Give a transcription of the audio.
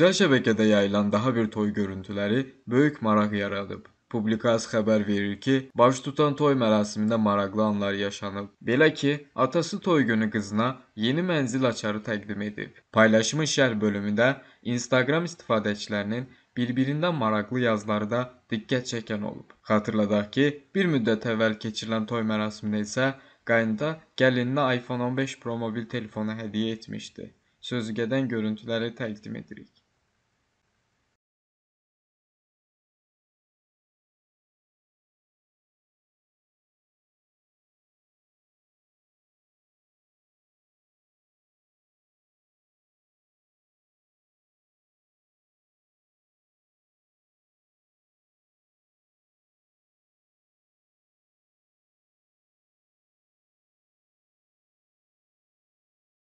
Sosial şəbəkədə yayılan daha bir toy görüntüləri böyük maraq yaradıb. Publikasiya xəbər verir ki, baş tutan toy mərasimində maraqlı anlar yaşanıb. Belə ki, atası toy günü qızına yeni mənzil açarı təqdim edib. Paylaşımın şərh bölümündə Instagram istifadəçilərinin bir-birindən maraqlı yazıları da diqqət çəkən olub. Xatırladaq ki, bir müddət əvvəl keçirilən toy mərasimində isə qayında gəlininə iPhone 15 Pro mobil telefonu hədiyyə etmişdi. Sözügedən görüntüləri təqdim edirik.